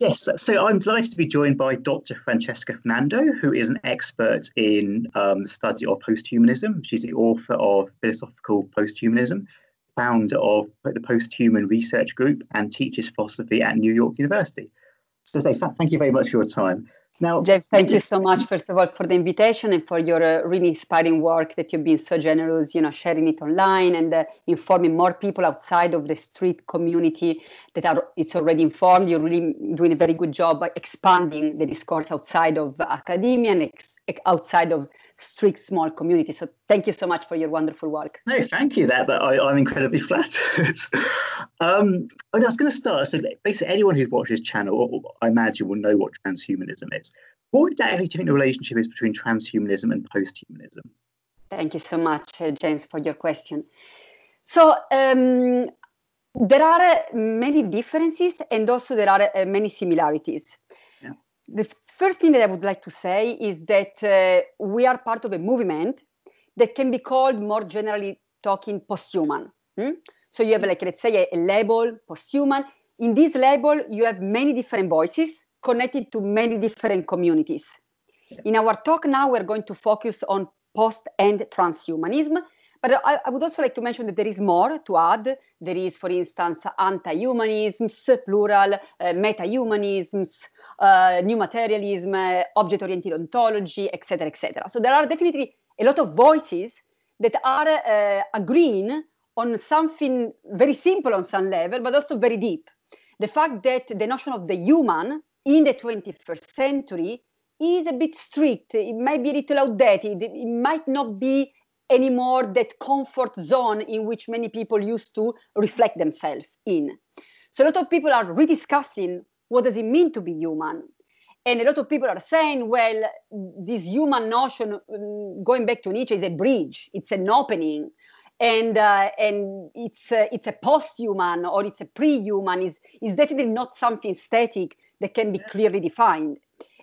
Yes, so I'm delighted to be joined by Dr. Francesca Fernando, who is an expert in um, the study of posthumanism. She's the author of Philosophical Posthumanism, founder of the Posthuman Research Group, and teaches philosophy at New York University. So, say so thank you very much for your time. Now, James, thank you so much, first of all, for the invitation and for your uh, really inspiring work that you've been so generous, you know, sharing it online and uh, informing more people outside of the street community that are it's already informed. You're really doing a very good job by expanding the discourse outside of academia and ex- outside of strict small community. So thank you so much for your wonderful work. No, thank you. That, that I, am incredibly flattered. um, and I was going to start. So basically, anyone who watches channel, I imagine, will know what transhumanism is. What exactly do you think the relationship is between transhumanism and posthumanism? Thank you so much, uh, James, for your question. So um, there are uh, many differences, and also there are uh, many similarities the first thing that I would like to say is that uh, we are part of a movement that can be called more generally talking post-human. Hmm? So you have like, let's say a, a label, post-human. In this label, you have many different voices connected to many different communities. In our talk now, we're going to focus on post and transhumanism but I, I, would also like to mention that there is more to add. There is, for instance, anti-humanisms, plural, uh, meta-humanisms, uh, new materialism, uh, object-oriented ontology, etc., etc. So there are definitely a lot of voices that are uh, agreeing on something very simple on some level, but also very deep. The fact that the notion of the human in the 21st century is a bit strict. It might be a little outdated. It might not be anymore that comfort zone in which many people used to reflect themselves in. So a lot of people are rediscussing what does it mean to be human. And a lot of people are saying, well, this human notion, um, going back to Nietzsche, is a bridge, it's an opening. And, uh, and it's, a, uh, it's a post-human or it's a pre-human is, is definitely not something static that can be clearly defined.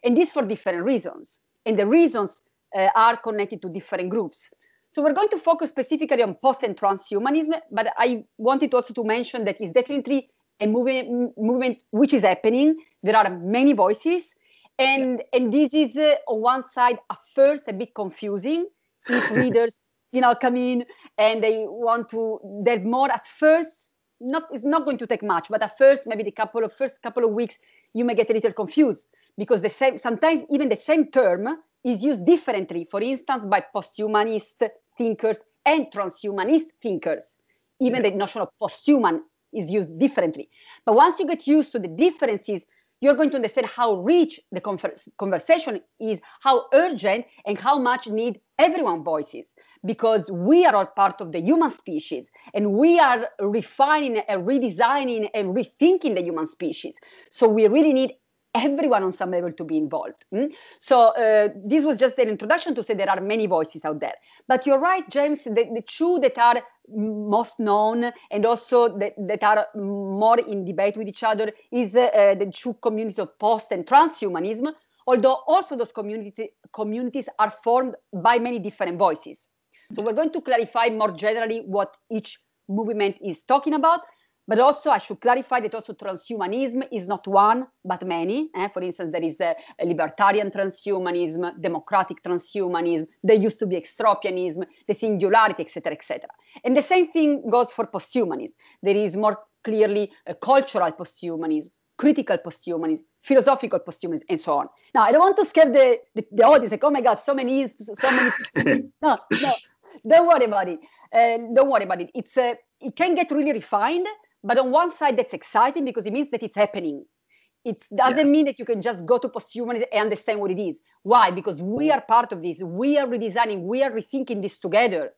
And this for different reasons. And the reasons uh, are connected to different groups. So we're going to focus specifically on post and transhumanism, but I wanted also to mention that it's definitely a movement, movement which is happening. There are many voices, and and this is uh, on one side at first a bit confusing if readers you know come in and they want to delve more at first. Not it's not going to take much, but at first maybe the couple of first couple of weeks you may get a little confused because the same sometimes even the same term is used differently. For instance, by posthumanist thinkers and transhumanist thinkers. Even the notion of posthuman is used differently. But once you get used to the differences, you're going to understand how rich the conversation is, how urgent, and how much need everyone voices, because we are all part of the human species, and we are refining and redesigning and rethinking the human species. So we really need everyone on some level to be involved. Mm? So uh, this was just an introduction to say there are many voices out there. But you're right, James, the, the two that are most known and also that, that are more in debate with each other is uh, the two communities of post and transhumanism, although also those community, communities are formed by many different voices. So we're going to clarify more generally what each movement is talking about but also, I should clarify that also transhumanism is not one, but many. Eh? For instance, there is a, eh, a, libertarian transhumanism, democratic transhumanism, there used to be extropianism, the singularity, etc., etc. And the same thing goes for posthumanism. There is more clearly a eh, cultural posthumanism, critical posthumanism, philosophical posthumanism, and so on. Now, I don't want to scare the, the, the audience, like, oh my God, so many isms, so many. no, no, don't worry about it. Uh, don't worry about it. It's a, it can get really refined, but on one side, that's exciting because it means that it's happening. It doesn't yeah. mean that you can just go to posthumanism and understand what it is. Why? Because we mm. are part of this. We are redesigning. We are rethinking this together.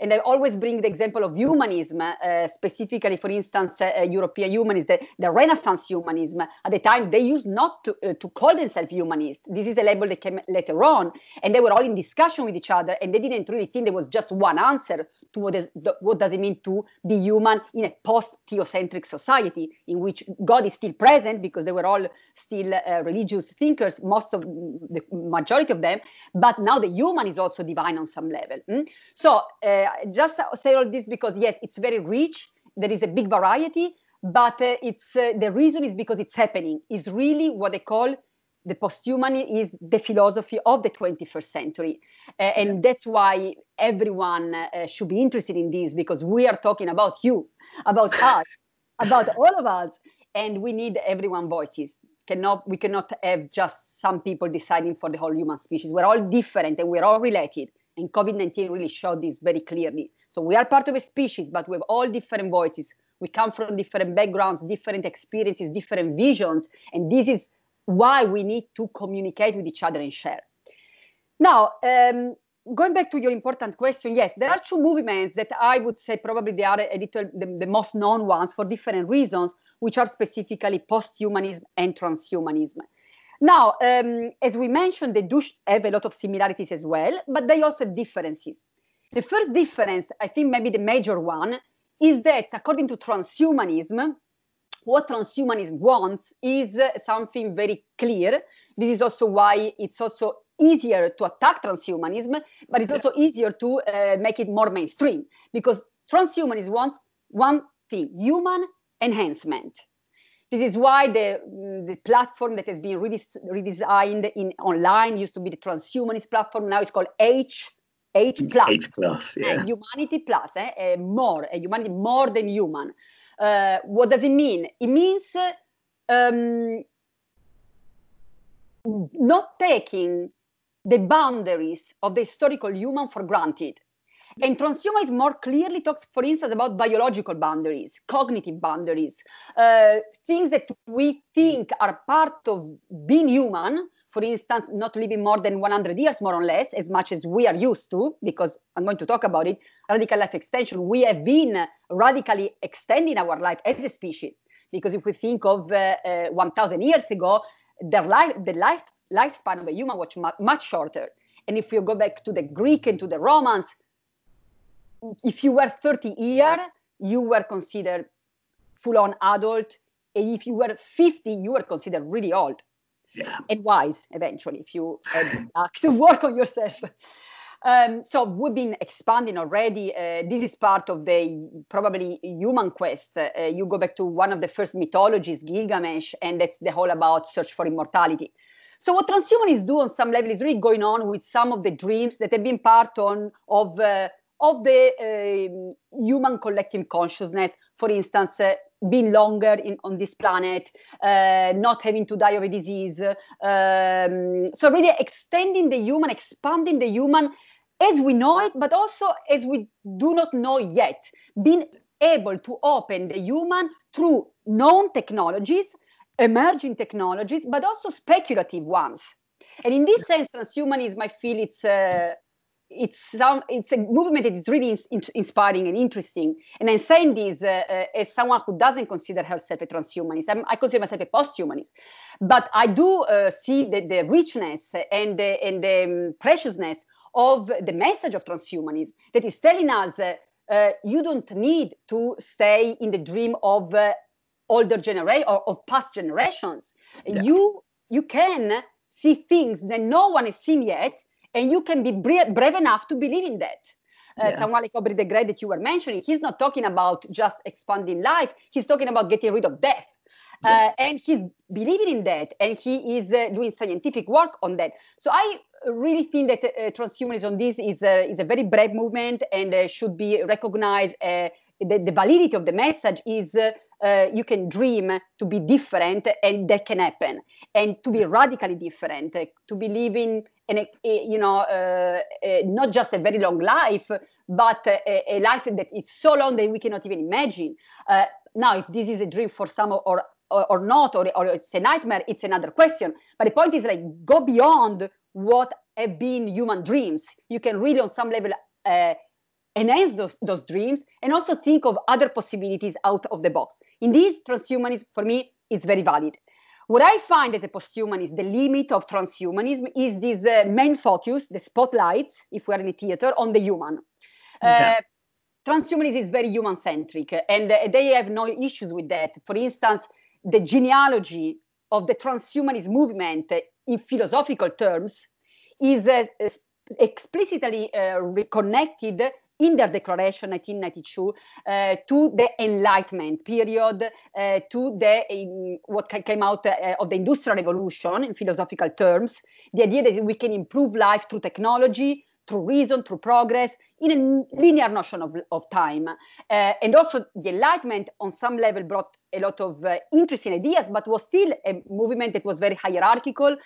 And I always bring the example of humanism, uh, specifically, for instance, uh, uh European humanism, the, the, Renaissance humanism. At the time, they used not to, uh, to call themselves humanists. This is a label that came later on. And they were all in discussion with each other, and they didn't really think there was just one answer to what, is, what does it mean to be human in a post-theocentric society in which God is still present because they were all still uh, religious thinkers, most of the majority of them, but now the human is also divine on some level. Mm? So uh, just say all this because yes, it's very rich. There is a big variety, but uh, it's uh, the reason is because it's happening. Is really what they call the posthuman is the philosophy of the 21st century. Uh, and that's why everyone uh, should be interested in this because we are talking about you, about us, about all of us. And we need everyone voices. Cannot, we cannot have just some people deciding for the whole human species. We're all different and we're all related. And COVID 19 really showed this very clearly. So we are part of a species, but we have all different voices. We come from different backgrounds, different experiences, different visions. And this is why we need to communicate with each other and share. Now, um, going back to your important question, yes, there are two movements that I would say probably they are a little the, the most known ones for different reasons, which are specifically post-humanism and transhumanism. Now, um, as we mentioned, they do have a lot of similarities as well, but they also have differences. The first difference, I think maybe the major one, is that according to transhumanism, what transhumanism wants is uh, something very clear. This is also why it's also easier to attack transhumanism, but it's also yeah. easier to uh, make it more mainstream because transhumanism wants one thing human enhancement. This is why the, mm, the platform that has been redes- redesigned in online used to be the transhumanist platform. Now it's called H H plus, H plus yeah. uh, humanity plus, eh? uh, more, uh, humanity more than human. Uh, what does it mean? It means um, not taking the boundaries of the historical human for granted. And transhumanism more clearly talks, for instance, about biological boundaries, cognitive boundaries, uh, things that we think are part of being human, for instance, not living more than 100 years, more or less, as much as we are used to, because I'm going to talk about it, radical life extension. We have been radically extending our life as a species, because if we think of uh, uh, 1,000 years ago, the life, the life lifespan of a human was much shorter. And if you go back to the Greek and to the Romans, if you were 30 years, you were considered full-on adult, and if you were 50, you were considered really old yeah. and wise eventually if you like to work on yourself. Um, so we've been expanding already. Uh, this is part of the probably human quest. Uh, you go back to one of the first mythologies, Gilgamesh, and that's the whole about search for immortality. So what transhumanists do on some level is really going on with some of the dreams that have been part on of uh, of the uh, human collective consciousness, for instance, uh, being longer in, on this planet, uh, not having to die of a disease. Um, so, really extending the human, expanding the human as we know it, but also as we do not know yet, being able to open the human through known technologies, emerging technologies, but also speculative ones. And in this sense, transhumanism, I feel it's uh, it's some it's a movement that is really in, inspiring and interesting. And I'm saying this uh, uh, as someone who doesn't consider herself a transhumanist. I'm, i consider myself a posthumanist, but I do uh, see the, the richness and the, and the um, preciousness of the message of transhumanism that is telling us uh, uh, you don't need to stay in the dream of uh, older generation or of past generations. Yeah. You you can see things that no one has seen yet and you can be brave enough to believe in that uh, yeah. Samuel Kobri that you were mentioning, he's not talking about just expanding life. He's talking about getting rid of death. Uh, yeah. Uh, and he's believing in that and he is uh, doing scientific work on that. So I really think that uh, transhumanism on this is, uh, is a very brave movement and uh, should be recognized. Uh, the, the validity of the message is uh, you can dream to be different and that can happen and to be radically different to be living and you know uh, not just a very long life but a, a, life that it's so long that we cannot even imagine now if this is a dream for some or or, or not or, or it's a nightmare it's another question but the point is like go beyond what have been human dreams you can really on some level uh, enhance those, those dreams and also think of other possibilities out of the box. In this transhumanism, for me, it's very valid. What I find as a posthumanist, the limit of transhumanism is this uh, main focus, the spotlights, if we are in a theater, on the human. Okay. Uh, transhumanism is very human centric, and uh, they have no issues with that. For instance, the genealogy of the transhumanist movement in philosophical terms is uh, explicitly uh, reconnected in their declaration 1992 uh, eh, to the enlightenment period uh, to the what came out uh, of the industrial revolution in philosophical terms the idea that we can improve life through technology through reason through progress in a linear notion of, of time and also the enlightenment on some level brought a lot of interesting ideas but was still a movement that was very hierarchical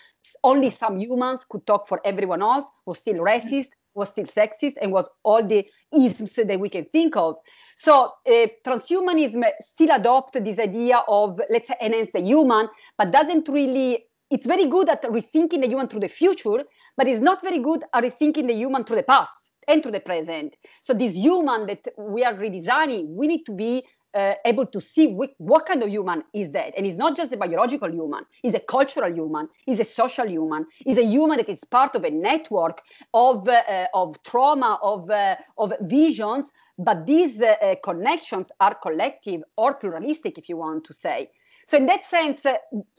only some humans could talk for everyone else was still racist was still sexist and was all the isms that we can think of. So uh, transhumanism still adopts this idea of let's enhance the human, but doesn't really. It's very good at rethinking the human through the future, but it's not very good at rethinking the human through the past and to the present. So this human that we are redesigning, we need to be uh, able to see what kind of human is that. And it's not just a biological human, it's a cultural human, it's a social human, it's a human that is part of a network of, uh, uh of trauma, of, uh, of visions, but these uh, uh, connections are collective or pluralistic, if you want to say. So in that sense,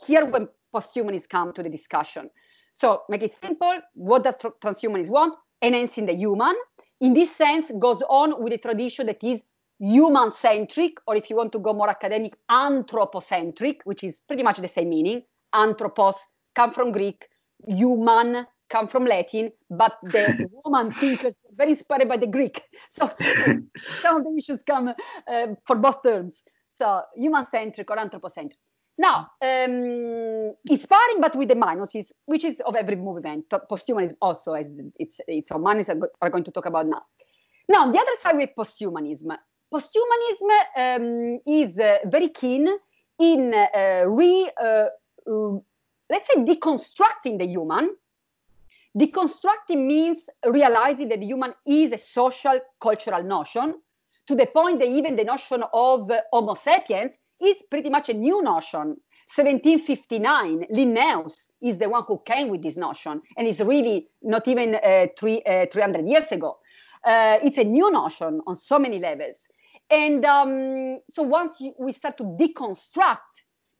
here when posthumanists come to the discussion. So make it simple, what does tr- transhumanists want? Enhancing the human, in this sense goes on with a tradition that is human centric, or if you want to go more academic, anthropocentric, which is pretty much the same meaning. Anthropos come from Greek, human come from Latin, but the Roman thinkers were very inspired by the Greek. So some of the issues come uh, for both terms. So human centric or anthropocentric. Now, um, inspiring, but with the minuses, which is of every movement. Posthumanism also as its, its our minuses, are going to talk about now. Now, on the other side, we have posthumanism posthumanism um, is uh, very keen in uh, re, uh, uh, let's say, deconstructing the human. Deconstructing means realizing that the human is a social cultural notion, to the point that even the notion of uh, Homo sapiens is pretty much a new notion. 1759, Linnaeus is the one who came with this notion, and it's really not even uh, three, uh, 300 years ago. Uh, it's a new notion on so many levels. And um, so once we start to deconstruct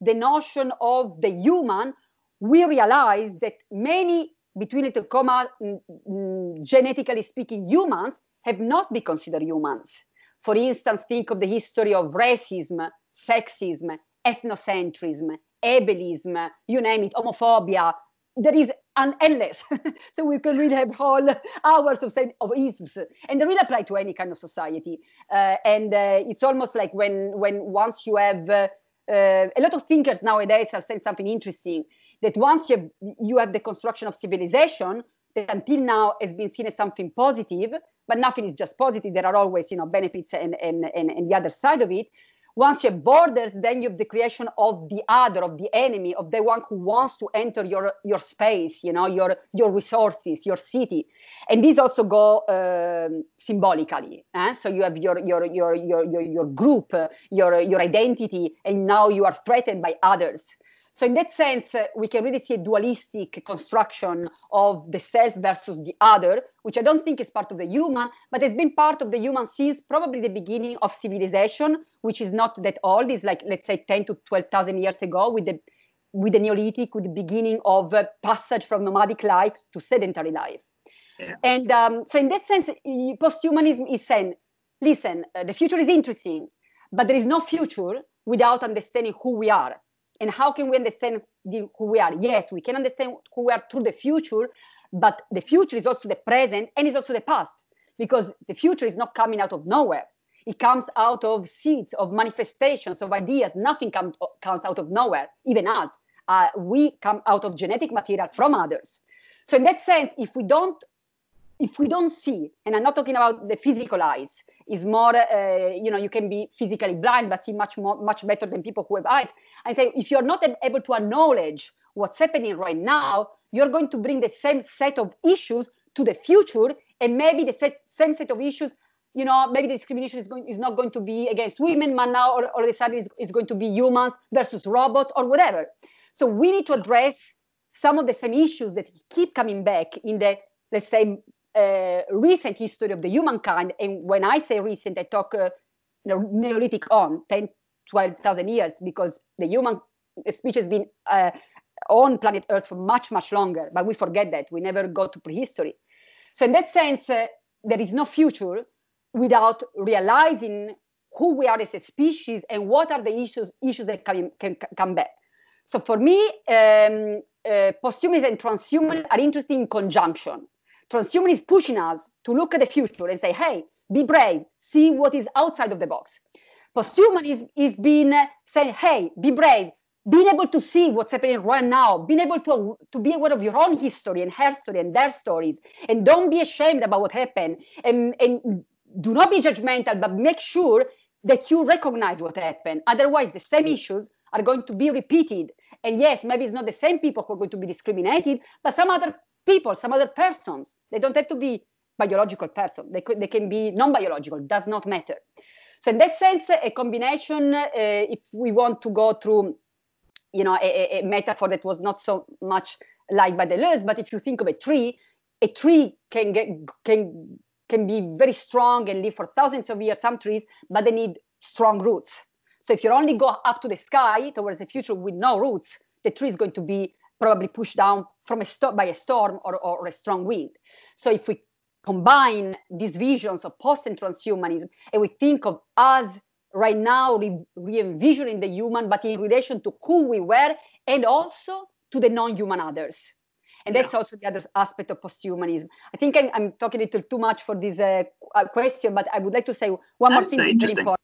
the notion of the human, we realize that many, between it comma, mm, mm, genetically speaking, humans have not been considered humans. For instance, think of the history of racism, sexism, ethnocentrism, ableism, you name it, homophobia. There is and endless. so we can really have whole hours of, of isms, and they really apply to any kind of society. Uh, and uh, it's almost like when when once you have uh, uh a lot of thinkers nowadays are saying something interesting that once you have, you have the construction of civilization that until now has been seen as something positive, but nothing is just positive. There are always you know benefits and and, and, and the other side of it. Once you have borders, then you have the creation of the other, of the enemy, of the one who wants to enter your, your space, you know, your, your resources, your city. And these also go um, symbolically. Eh? So you have your, your, your, your, your, your group, uh, your, your identity, and now you are threatened by others. So in that sense, uh, we can really see a dualistic construction of the self versus the other, which I don't think is part of the human, but has been part of the human since probably the beginning of civilization, which is not that old. It's like let's say 10 to 12,000 years ago with the with the Neolithic, with the beginning of a uh, passage from nomadic life to sedentary life. Yeah. And um, so in that sense, posthumanism is saying, listen, uh, the future is interesting, but there is no future without understanding who we are and how can we understand the, who we are? Yes, we can understand who we are through the future, but the future is also the present and is also the past because the future is not coming out of nowhere. It comes out of seeds, of manifestations, of ideas. Nothing come, comes out of nowhere, even us. Uh, we come out of genetic material from others. So in that sense, if we don't if we don't see, and I'm not talking about the physical eyes, is more, uh, you know, you can be physically blind but see much more, much better than people who have eyes. And say, if you're not able to acknowledge what's happening right now, you're going to bring the same set of issues to the future, and maybe the set, same set of issues you know, maybe the discrimination is going is not going to be against women, but now all, all of a sudden is, is going to be humans versus robots or whatever. So we need to address some of the same issues that keep coming back in the let's say recent history of the humankind. And when I say recent, I talk uh, Neolithic on 10, 12,000 years because the human species has been uh, on planet Earth for much, much longer. But we forget that. We never go to prehistory. So, in that sense, uh, there is no future without realizing who we are as a species and what are the issues issues that can, can, come back. So for me, um, uh, posthumanism and transhumanism are interesting in conjunction. Transhuman is pushing us to look at the future and say, hey, be brave, see what is outside of the box. Posthuman is, is being uh, saying, hey, be brave, being able to see what's happening right now, being able to, to be aware of your own history and her story and their stories, and don't be ashamed about what happened. And, and do not be judgmental, but make sure that you recognize what happened. Otherwise, the same issues are going to be repeated. And yes, maybe it's not the same people who are going to be discriminated, but some other people, some other persons. They don't have to be biological person. They, they can be non-biological, does not matter. So in that sense, a combination, uh, if we want to go through, you know, a, a, metaphor that was not so much liked by Deleuze, but if you think of a tree, a tree can get, can can be very strong and live for thousands of years, some trees, but they need strong roots. So if you only go up to the sky towards the future with no roots, the tree is going to be probably pushed down from a sto- by a storm or, or, a strong wind. So if we combine these visions of post and transhumanism and we think of us right now re-, re envisioning the human, but in relation to who we were and also to the non human others. And that's yeah. also the other aspect of posthumanism. I think I'm, I'm talking a little too much for this uh, uh question, but I would like to say one more thing. Very important.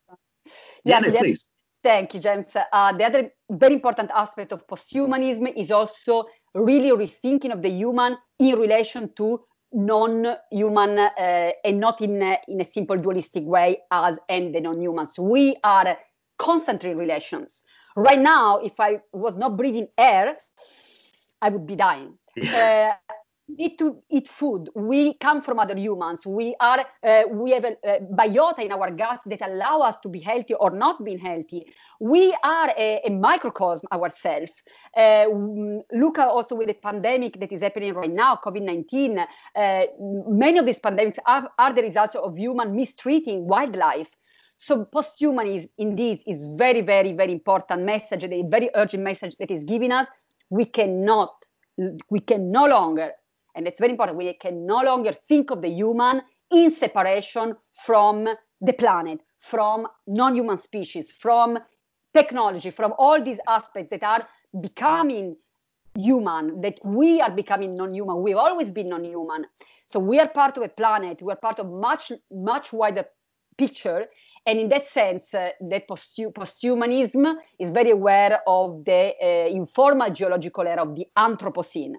Yeah, yeah no, please. Thank you, James. Uh, the other very important aspect of posthumanism is also really rethinking of the human in relation to non-human uh, and not in a, uh, in a simple dualistic way as and the non-humans. We are constantly relations. Right now, if I was not breathing air, I would be dying. Yeah. Uh, need to eat food. We come from other humans. We are uh, we have a, a, biota in our guts that allow us to be healthy or not being healthy. We are a, a microcosm ourselves. Uh, look also with the pandemic that is happening right now, COVID nineteen. Uh, many of these pandemics are, are the results of human mistreating wildlife. So posthumanism indeed is very, very, very important message, a very urgent message that is giving us. We cannot we can no longer and it's very important, we can no longer think of the human in separation from the planet, from non human species, from technology, from all these aspects that are becoming human, that we are becoming non human. We've always been non human. So we are part of a planet, we are part of much, much wider picture. And in that sense, uh, that posthumanism is very aware of the uh, informal geological era of the Anthropocene.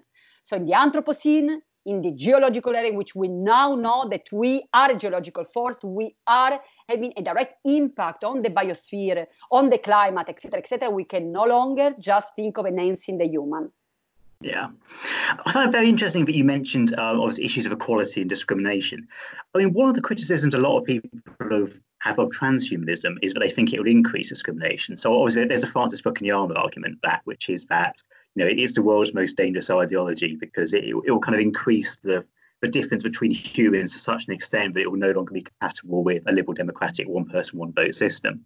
So in the Anthropocene, in the geological area, which we now know that we are a geological force, we are having a direct impact on the biosphere, on the climate, etc., etc. We can no longer just think of enhancing the human. Yeah, I find it very interesting that you mentioned uh, obviously issues of equality and discrimination. I mean, one of the criticisms a lot of people have, have of transhumanism is that they think it will increase discrimination. So obviously, there's a Francis Fukuyama argument that, which is that you know, it is the world's most dangerous ideology because it, it will kind of increase the, the difference between humans to such an extent that it will no longer be compatible with a liberal democratic one person, one vote system.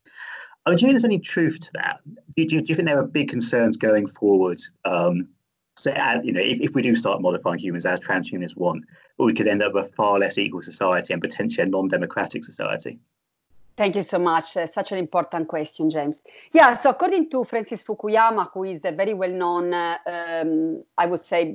I mean, do you think there's any truth to that? Do, do you think there are big concerns going forward? Um, so, uh, you know, if, if, we do start modifying humans as transhumans want, we could end up with a far less equal society and potentially a non democratic society. Thank you so much. Uh, such an important question, James. Yeah, so according to Francis Fukuyama, who is a very well known, uh, um, I would say,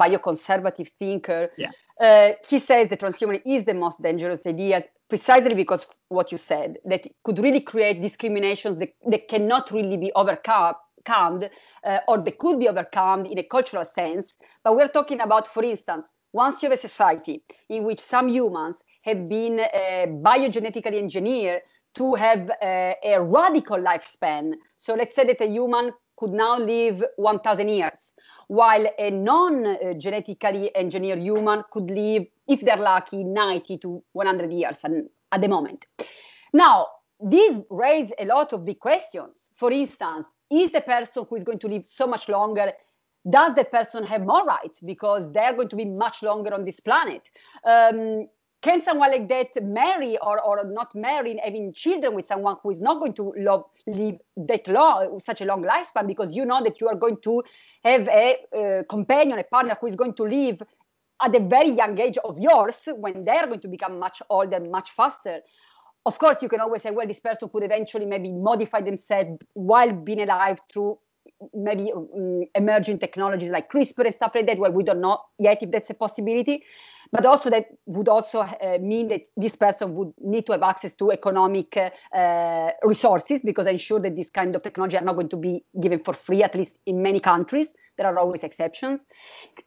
bioconservative thinker, yeah. uh, he says the transhuman is the most dangerous idea precisely because what you said, that it could really create discriminations that, that cannot really be overcome uh, or they could be overcome in a cultural sense. But we're talking about, for instance, once you have a society in which some humans have been uh, biogenetically engineered to have uh, a radical lifespan, so let's say that a human could now live 1,000 years, while a non genetically engineered human could live, if they're lucky, 90 to 100 years at the moment. Now, this raises a lot of big questions. For instance, is the person who is going to live so much longer does that person have more rights because they're going to be much longer on this planet um, can someone like that marry or, or not marry and having children with someone who is not going to love, live that long such a long lifespan because you know that you are going to have a uh, companion a partner who is going to live at a very young age of yours when they're going to become much older much faster of course you can always say well this person could eventually maybe modify themselves while being alive through maybe um, emerging technologies like CRISPR and stuff like that, where we don't know yet if that's a possibility. But also that would also uh, mean that this person would need to have access to economic uh, uh, resources because I'm sure that this kind of technology are not going to be given for free, at least in many countries. There are always exceptions.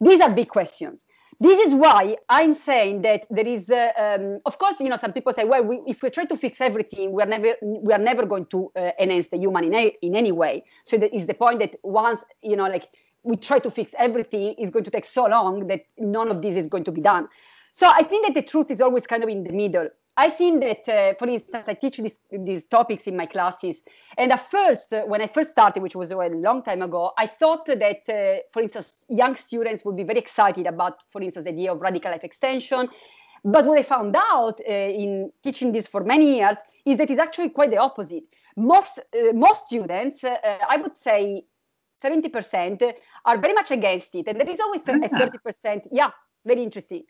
These are big questions. This is why I'm saying that there is, uh, um, of course, you know, some people say, well, we, if we try to fix everything, we are never, we are never going to uh, enhance the human in, a, in any way. So that is the point that once, you know, like we try to fix everything, it's going to take so long that none of this is going to be done. So I think that the truth is always kind of in the middle. I think that, uh, for instance, I teach this, these topics in my classes. And at first, uh, when I first started, which was a long time ago, I thought that, uh, for instance, young students would be very excited about, for instance, the idea of radical life extension. But what I found out uh, in teaching this for many years is that it's actually quite the opposite. Most, uh, most students, uh, I would say 70%, are very much against it. And there is always 30%. Yeah, very interesting.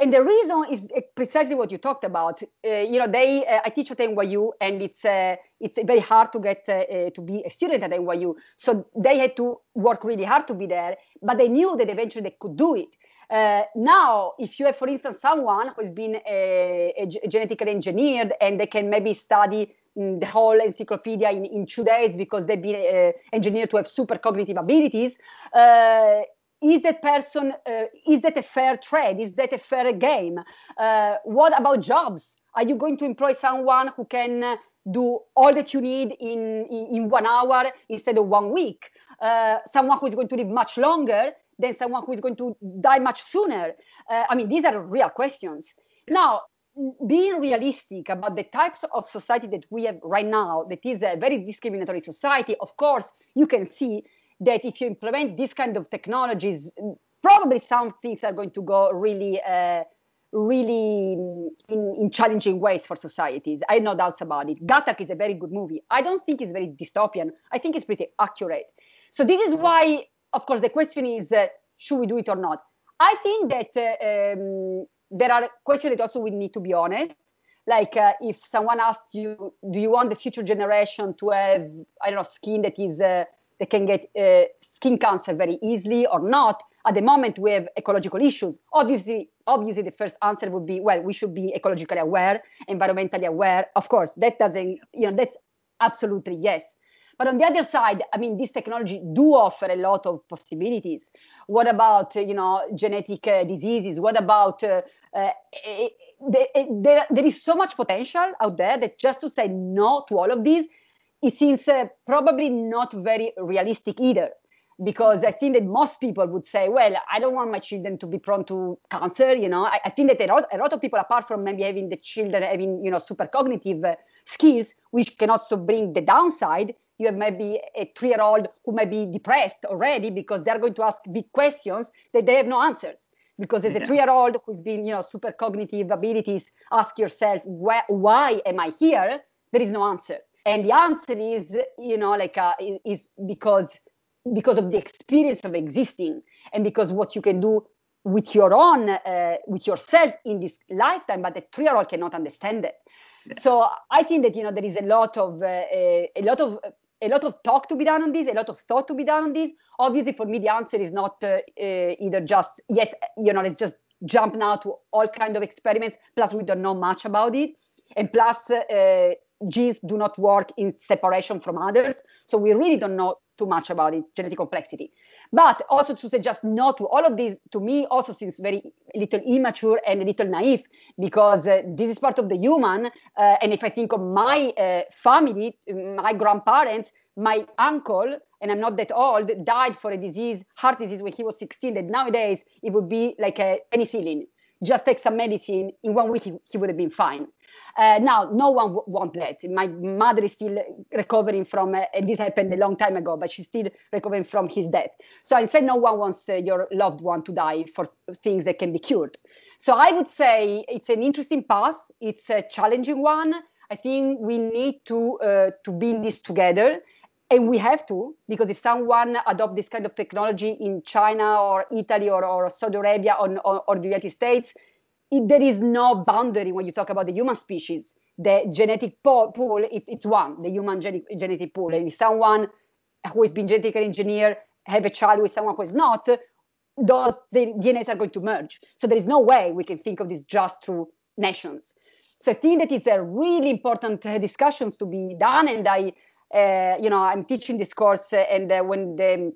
And the reason is precisely what you talked about. Uh, you know, they uh, I teach at NYU, and it's uh, it's very hard to get uh, uh, to be a student at NYU. So they had to work really hard to be there, but they knew that eventually they could do it. Uh, now, if you have, for instance, someone who's been a, a genetically engineered and they can maybe study mm, the whole encyclopedia in, in two days because they've been uh, engineered to have super cognitive abilities. Uh, is that person uh, is that a fair trade is that a fair game uh, what about jobs are you going to employ someone who can uh, do all that you need in, in, one hour instead of one week uh, someone who is going to live much longer than someone who is going to die much sooner uh, i mean these are real questions now being realistic about the types of society that we have right now that is a very discriminatory society of course you can see that if you implement this kind of technologies, probably some things are going to go really, uh, really in, in, challenging ways for societies. I have no doubts about it. Gattak is a very good movie. I don't think it's very dystopian. I think it's pretty accurate. So this is why, of course, the question is, uh, should we do it or not? I think that uh, um, there are questions that also we need to be honest. Like uh, if someone asks you, do you want the future generation to have, I don't know, skin that is uh, they can get uh, skin cancer very easily or not. At the moment, we have ecological issues. Obviously, obviously, the first answer would be, well, we should be ecologically aware, environmentally aware. Of course, that doesn't, you know, that's absolutely yes. But on the other side, I mean, this technology do offer a lot of possibilities. What about you know genetic uh, diseases? What about uh, uh, eh, eh, eh, there, there is so much potential out there that just to say no to all of these it seems uh, probably not very realistic either because I think that most people would say, well, I don't want my children to be prone to cancer. You know, I, I think that a lot, a lot, of people, apart from maybe having the children having, you know, super cognitive uh, skills, which can also bring the downside. You have maybe a three-year-old who may be depressed already because they're going to ask big questions that they have no answers. Because as yeah. a three-year-old who's been, you know, super cognitive abilities, ask yourself, why, why am I here? There is no answer and the answer is you know like uh, is because because of the experience of existing and because what you can do with your own uh, with yourself in this lifetime but the three-year-old cannot understand it yeah. so i think that you know there is a lot of uh, a, a lot of a lot of talk to be done on this a lot of thought to be done on this obviously for me the answer is not uh, uh either just yes you know let's just jump now to all kind of experiments plus we don't know much about it and plus uh, genes do not work in separation from others. So we really don't know too much about it, genetic complexity. But also to say just no to all of these, to me, also seems very little immature and a little naive because uh, this is part of the human. Uh, and if I think of my uh, family, my grandparents, my uncle, and I'm not that old, died for a disease, heart disease, when he was 16, that nowadays it would be like a penicillin. Just take some medicine, in one week he, he would have been fine. Uh, now, no one w- wants that. My mother is still recovering from, uh, and this happened a long time ago, but she's still recovering from his death. So I say no one wants uh, your loved one to die for things that can be cured. So I would say it's an interesting path. It's a challenging one. I think we need to uh, to be in this together and we have to because if someone adopt this kind of technology in china or italy or, or saudi arabia or, or, or, the united states it, there is no boundary when you talk about the human species. The genetic pool, pool it's, it's one, the human genetic pool. And if someone who has been genetically engineered have a child with someone who is not, those the DNAs are going to merge. So there is no way we can think of this just through nations. So I think that it's a really important uh, discussions to be done. And I, uh, you know, I'm teaching this course, uh, and uh, when the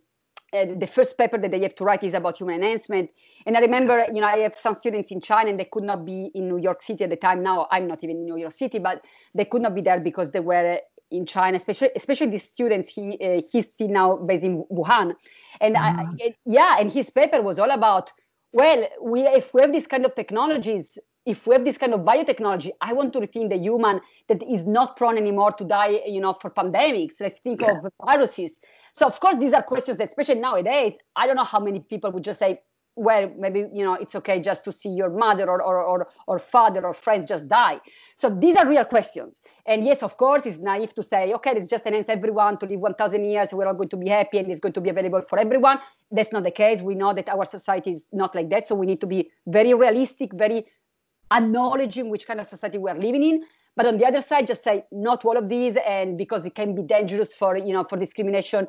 uh, the first paper that they have to write is about human enhancement. And I remember, you know, I have some students in China and they could not be in New York City at the time. Now I'm not even in New York City, but they could not be there because they were in China, especially especially these students. He uh, he's still now based in Wuhan, and I, ah. I, yeah, and his paper was all about well, we if we have this kind of technologies, if we have this kind of biotechnology, I want to rethink the human that is not prone anymore to die, you know, for pandemics. Let's think yeah. of viruses. So of course, these are questions, especially nowadays. I don't know how many people would just say, well, maybe you know it's okay just to see your mother or or or, or father or friends just die. So these are real questions. And yes, of course, it's naive to say, okay, it's just an everyone to live 1,000 years. We're all going to be happy and it's going to be available for everyone. That's not the case. We know that our society is not like that. So we need to be very realistic, very acknowledging which kind of society we are living in but on the other side, just say not all of these, and because it can be dangerous for you know for discrimination,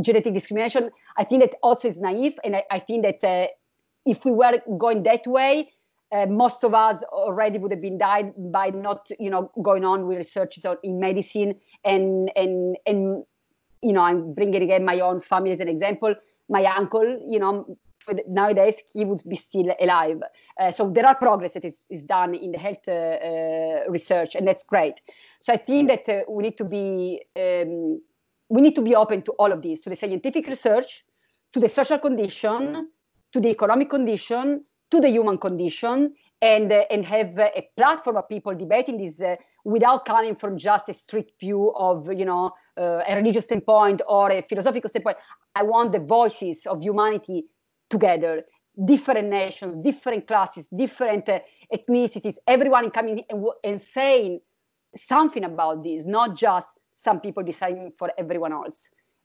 genetic discrimination. I think that also is naive, and I, I think that uh, if we were going that way, uh, most of us already would have been died by not you know going on with researches in medicine and and and you know I'm bringing again my own family as an example. My uncle, you know, nowadays he would be still alive. Uh, so there are progress that is, is done in the health uh, uh research, and that's great. So I think that uh, we need to be um, we need to be open to all of these, to the scientific research, to the social condition, to the economic condition, to the human condition, and uh, and have a platform of people debating this without coming from just a strict view of you know uh, a religious standpoint or a philosophical standpoint i want the voices of humanity together different nations different classes different uh, ethnicities everyone coming and, and saying something about this not just some people deciding for everyone else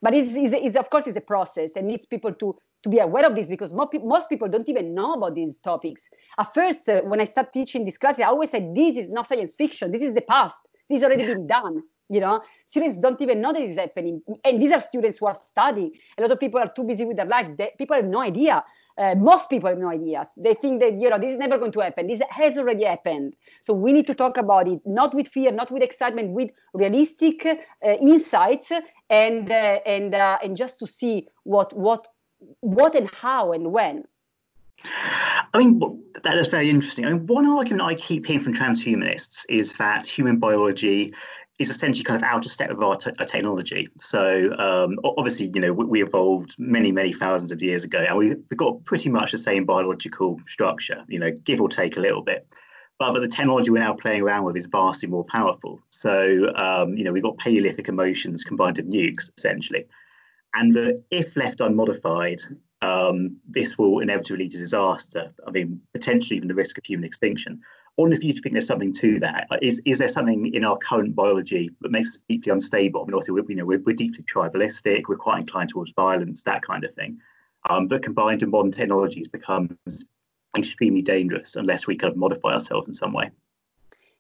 but it's, it's, it's, of course it's a process and needs people to to be aware of this because most, most people don't even know about these topics at first uh, when i start teaching this class i always said this is not science fiction this is the past this has already been done you know students don't even know that it's happening and these are students who are studying a lot of people are too busy with their life they, people have no idea uh, most people have no ideas they think that you know this is never going to happen this has already happened so we need to talk about it not with fear not with excitement with realistic uh, insights and uh, and uh, and just to see what what what and how and when I mean, that is very interesting. I mean, one argument I keep hearing from transhumanists is that human biology is essentially kind of out of step with our, t- our uh, technology. So um, obviously, you know, we, evolved many, many thousands of years ago, and we, have got pretty much the same biological structure, you know, give or take a little bit. But, but the technology we're now playing around with is vastly more powerful. So, um, you know, we've got paleolithic emotions combined with nukes, essentially. And the, if left unmodified, um, this will inevitably lead to disaster. I mean, potentially even the risk of human extinction if you think there's something to that? Is is there something in our current biology that makes us deeply unstable? I mean, obviously, we're, you know, we're, we're deeply tribalistic. We're quite inclined towards violence, that kind of thing. Um, but combined with modern technologies, becomes extremely dangerous unless we kind of modify ourselves in some way.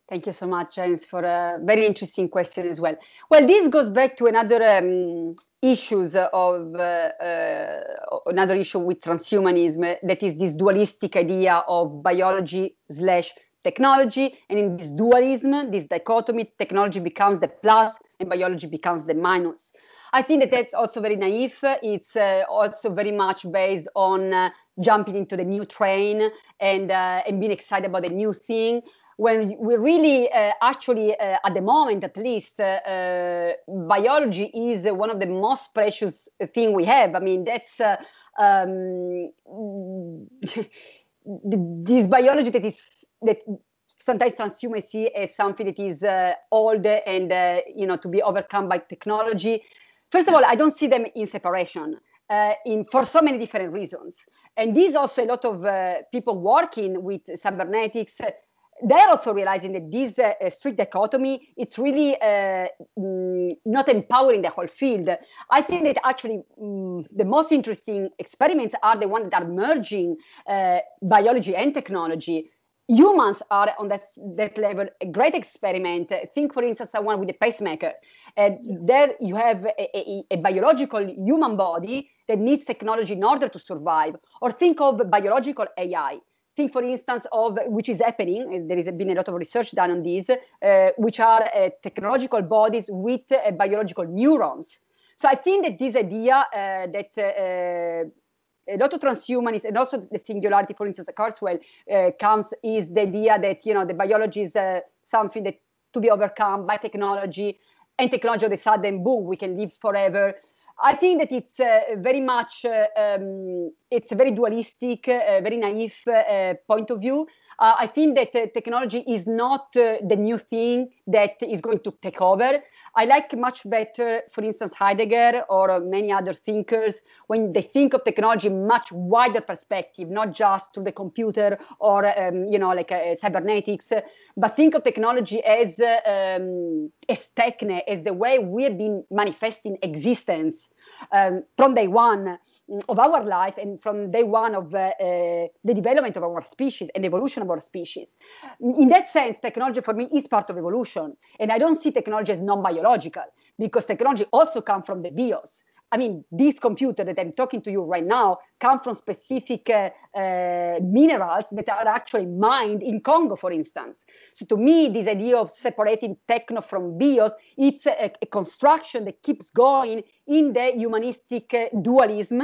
Thank you so much, James, for a very interesting question as well. Well, this goes back to another um, issues of uh, uh, another issue with transhumanism that is this dualistic idea of biology slash technology. And in this dualism, this dichotomy, technology becomes the plus and biology becomes the minus. I think that that's also very naive. It's uh, also very much based on uh, jumping into the new train and uh, and being excited about the new thing. When we really, uh, actually, uh, at the moment at least, uh, biology is one of the most precious thing we have. I mean, that's. Um, this biology that is that sometimes transhumancy is something that is uh, old and uh, you know to be overcome by technology first of all i don't see them in separation uh, in for so many different reasons and these also a lot of uh, people working with cybernetics uh, they're also realizing that this uh, strict dichotomy it's really mm, not empowering the whole field i think that actually mm, the most interesting experiments are the ones that are merging biology and technology humans are on that, that level a great experiment. Think, for instance, someone with a pacemaker. Uh, there you have a, a, a, biological human body that needs technology in order to survive. Or think of biological AI. Think, for instance, of which is happening. There has been a lot of research done on these, uh, which are uh, technological bodies with uh, biological neurons. So I think that this idea uh, that uh, a eh, lot of transhumanists and also the singularity, for instance, at uh, comes is the idea that you know the biology is uh, something that to be overcome by technology, and technology of the sudden boom, we can live forever. I think that it's uh, very much uh, um, it's a very dualistic, uh, very naive uh, point of view. Uh, I think that uh, technology is not the new thing that is going to take over. I like much better, for instance, Heidegger or many other thinkers when they think of technology much wider perspective, not just through the computer or um, you know like cybernetics, but think of technology as um, as techne, as the way we have been manifesting existence um, from day one of our life and from day one of uh, uh, the development of our species and evolution of our species. In that sense, technology for me is part of evolution. And I don't see technology as non biological because technology also comes from the bios. I mean, this computer that I'm talking to you right now come from specific uh, uh, minerals that are actually mined in Congo, for instance. So to me, this idea of separating techno from bios, it's a, a construction that keeps going in the humanistic eh, dualism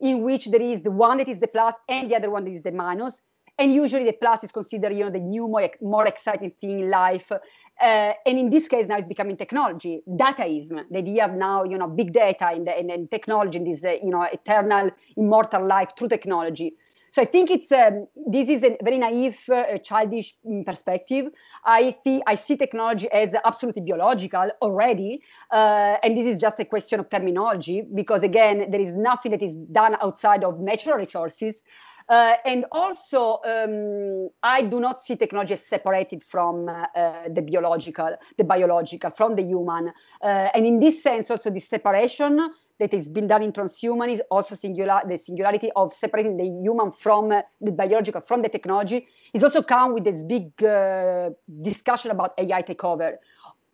in which there is the one that is the plus and the other one that is the minus and usually the plus is considered you know the new more, more exciting thing in life uh, and in this case now it's becoming technology dataism the idea of now you know big data and, and, and technology in this uh, you know eternal immortal life through technology so I think it's um, this is a very naive, uh, childish mm, perspective. I see I see technology as absolutely biological already, uh, and this is just a question of terminology because again there is nothing that is done outside of natural resources. Uh, and also, um, I do not see technology as separated from uh, the biological, the biological, from the human. Uh, and in this sense, also this separation that has been done in transhumanism, also singular, the singularity of separating the human from uh, the biological, from the technology, is also come with this big uh, discussion about AI takeover,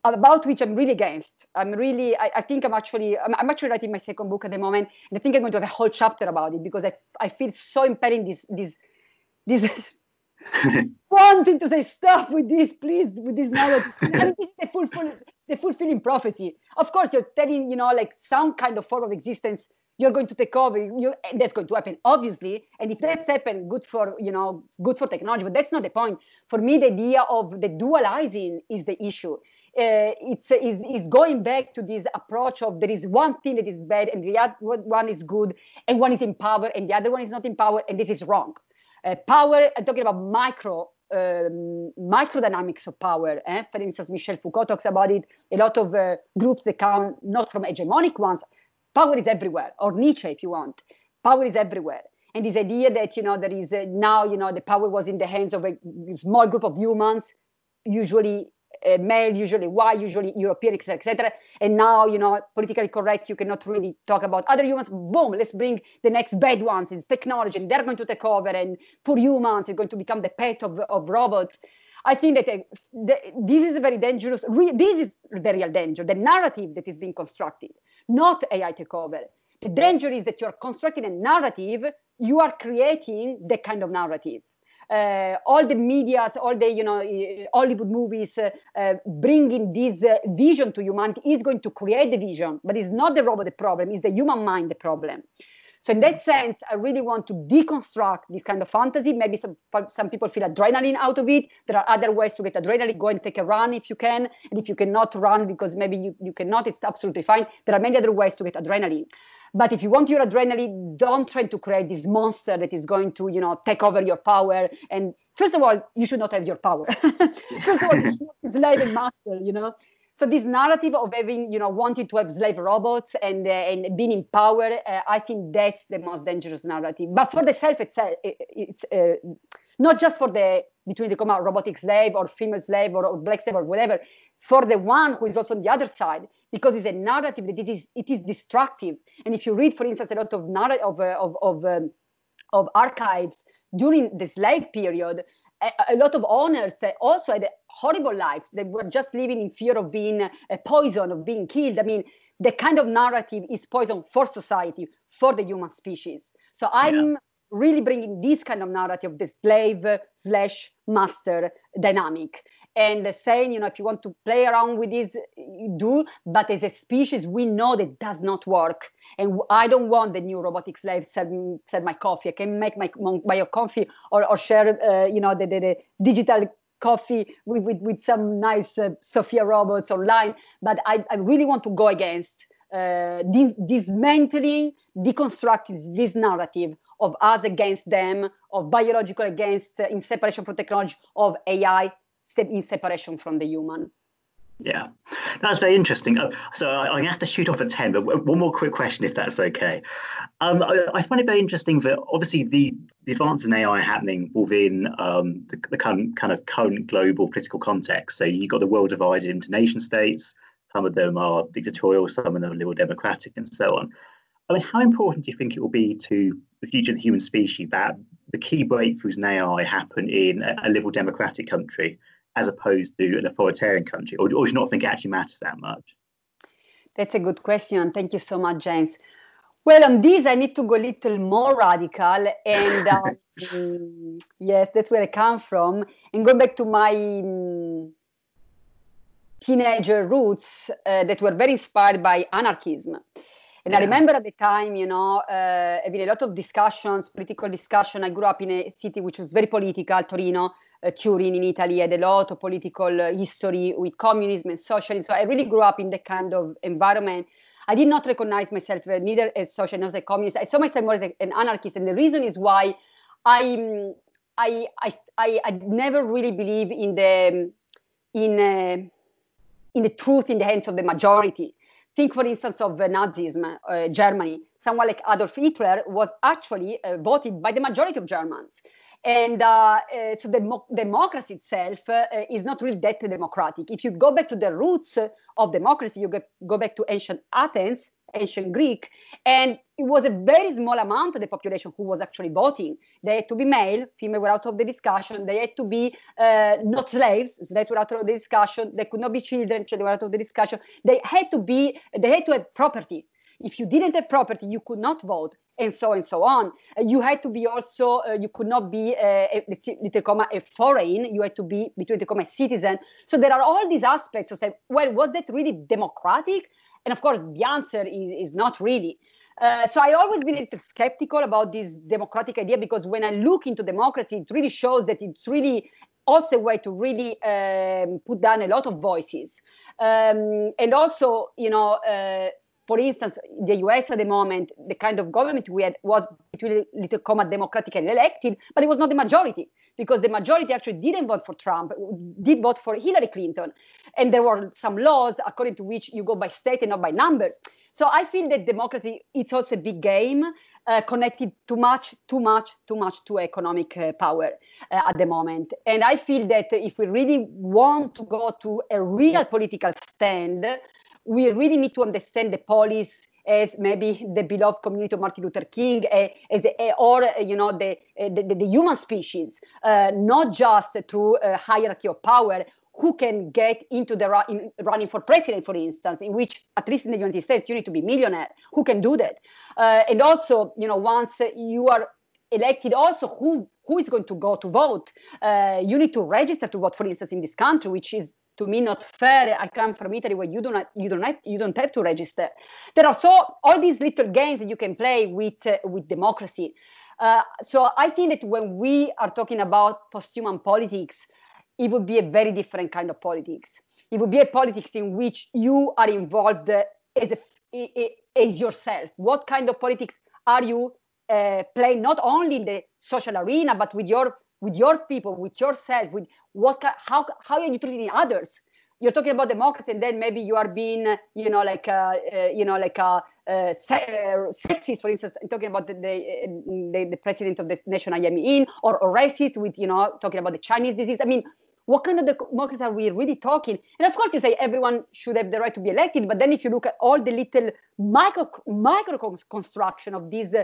about which I'm really against. I'm really, I, I think I'm actually, I'm, I'm, actually writing my second book at the moment, and I think I'm going to have a whole chapter about it because I, I feel so impelling this, this, this. wanting to say stop with this, please, with this knowledge. I mean, this is the full, full the fulfilling prophecy. Of course, you're telling, you know, like some kind of form of existence you're going to take over. You, that's going to happen, obviously. And if that's happened, good for, you know, good for technology. But that's not the point. For me, the idea of the dualizing is the issue. Uh, it's, it's, it's, going back to this approach of there is one thing that is bad and the other one is good and one is in power and the other one is not in power and this is wrong. Uh, power, I'm talking about micro um, microdynamics of power. Eh? For instance, Michel Foucault talks about it. A lot of uh, groups that come not from hegemonic ones. Power is everywhere, or Nietzsche, if you want. Power is everywhere. And this idea that you know there is uh, now you know the power was in the hands of a small group of humans, usually uh, eh, male usually white usually european etc etc and now you know politically correct you cannot really talk about other humans boom let's bring the next bad ones it's technology and they're going to take over and poor humans it's going to become the pet of, of robots I think that uh, the, this is a very dangerous. Re, this is the real danger, the narrative that is being constructed, not AI takeover. The danger is that you are constructing a narrative. You are creating the kind of narrative uh, all the medias, all the you know uh, Hollywood movies uh, bringing this vision to humanity is going to create the vision, but it's not the robot the problem; it's the human mind the problem. So in that sense, I really want to deconstruct this kind of fantasy. Maybe some some people feel adrenaline out of it. There are other ways to get adrenaline. Go and take a run if you can. And if you cannot run because maybe you, you cannot, it's absolutely fine. There are many other ways to get adrenaline. But if you want your adrenaline, don't try to create this monster that is going to, you know, take over your power. And first of all, you should not have your power. first of all, you slave and master, you know. So this narrative of having, you know, wanting to have slave robots and uh, and being in power, uh, I think that's the most dangerous narrative. But for the self itself, it's uh, uh not just for the between the comma robotic slave or female slave or, or, black slave or whatever, for the one who is also on the other side, because it's a narrative that it is it is destructive. And if you read, for instance, a lot of narrative of uh, of of, um, of, archives during the slave period, a, a lot of owners uh, also had horrible lives. They were just living in fear of being a uh, poison of being killed. I mean, the kind of narrative is poison for society, for the human species. So I'm. Yeah really bringing this kind of narrative of the slave slash master dynamic and saying you know if you want to play around with this do but as a species we know that does not work and i don't want the new robotic slave said, said my coffee i can make my my coffee or, or share uh, you know the, the, the digital coffee with, with, with some nice uh, sophia robots online but I, I really want to go against uh, dismantling deconstructing this narrative of us against them, of biological against uh, in separation from technology, of AI in separation from the human. Yeah, that's very interesting. Oh, so I, I have to shoot off at 10, but one more quick question, if that's okay. Um, I, I, find it very interesting that obviously the, the advance in AI happening within um, the, the kind, kind of current global political context. So you've got the world divided into nation states, some of them are dictatorial, some of them are liberal democratic, and so on. I mean, how important do you think it will be to the future of the human species that the key breakthroughs in AI happen in a, liberal democratic country as opposed to an authoritarian country? Or, or do you not think it actually matters that much? That's a good question. Thank you so much, James. Well, on this, I need to go a little more radical. And um, yes, that's where I come from. And go back to my um, teenager roots uh, that were very inspired by anarchism. And yeah. I remember at the time, you know, uh, having a lot of discussions, political discussion. I grew up in a city which was very political, Torino. Uh, Turin in Italy had a lot of political uh, history with communism and socialism. So I really grew up in that kind of environment. I did not recognize myself uh, neither as social nor as a communist. I saw myself more as a, an anarchist, and the reason is why I mm, I I I, I never really believe in the mm, in in the truth in the hands of the majority. Think, for instance, of Nazism, uh, Germany. Someone like Adolf Hitler was actually uh, voted by the majority of Germans. And uh, uh so the mo- democracy itself uh, is not really that democratic. If you go back to the roots of democracy, you go back to ancient Athens, ancient Greek, and it was a very small amount of the population who was actually voting. They had to be male, female were out of the discussion. They had to be uh, not slaves, slaves were out of the discussion. They could not be children, children were out of the discussion. They had to be, they had to have property. If you didn't have property, you could not vote, and so and so on. Uh, you had to be also, uh, you could not be uh, a, a, comma, a foreign, you had to be between the comma a citizen. So there are all these aspects of so say, well, was that really democratic? And of course, the answer is, is not really. Uh, so I always been a little skeptical about this democratic idea because when I look into democracy, it really shows that it's really also a way to really um, put down a lot of voices. Um, and also, you know, uh, for instance, the US at the moment, the kind of government we had was between little comma democratically elected, but it was not the majority because the majority actually didn't vote for Trump, did vote for Hillary Clinton. And there were some laws according to which you go by state and not by numbers. So I feel that democracy, it's also a big game. Uh, connected too much, too much, too much to economic uh, power uh, at the moment. And I feel that if we really want to go to a real political stand, we really need to understand the police as maybe the beloved community of Martin Luther King, uh, as eh, or uh, you know the, uh, the, the human species, not just through hierarchy of power. Who can get into the ra- in running for president, for instance, in which at least in the United States you need to be millionaire. Who can do that? and also, you know, once you are elected, also who who is going to go to vote? you need to register to vote, for instance, in this country, which is to me not fair. I come from Italy where you don't you don't have, you don't have to register. There are so all these little games that you can play with uh, with democracy. Uh, so I think that when we are talking about post-human politics, it would be a very different kind of politics. It would be a politics in which you are involved uh, as a, as yourself. What kind of politics are you uh, playing? Not only in the social arena, but with your with your people, with yourself, with what how how are you treating others you're talking about democracy and then maybe you are being you know like uh, uh, you know like uh, uh sexist for instance talking about the the, the, the president of the nation i am in or, or racist with you know talking about the chinese disease i mean what kind of democracy are we really talking and of course you say everyone should have the right to be elected but then if you look at all the little micro micro construction of this uh,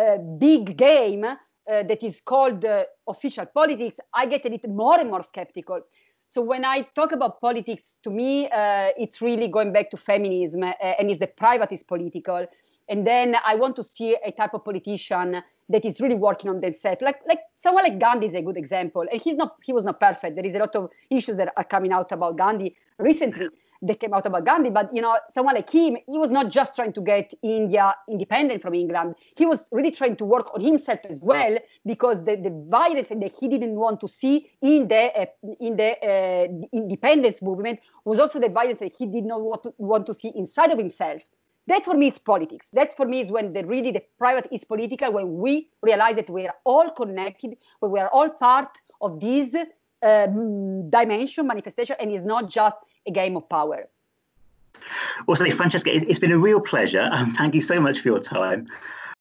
uh, big game uh, that is called uh, official politics, I get a little more and more skeptical. So when I talk about politics, to me, uh, it's really going back to feminism, uh, and is the private is political. And then I want to see a type of politician that is really working on themselves. Like like someone like Gandhi is a good example, and he's not he was not perfect. There is a lot of issues that are coming out about Gandhi recently that came out about Gandhi, but you know, someone like him, he was not just trying to get India independent from England. He was really trying to work on himself as well because the, the violence that he didn't want to see in the uh, in the uh, independence movement was also the violence that he did not want to, want to see inside of himself. That for me is politics. That for me is when the really the private is political. When we realize that we are all connected, when we are all part of this uh, dimension manifestation, and it's not just a game of power. Well, so Francesca, it's been a real pleasure. Um, thank you so much for your time.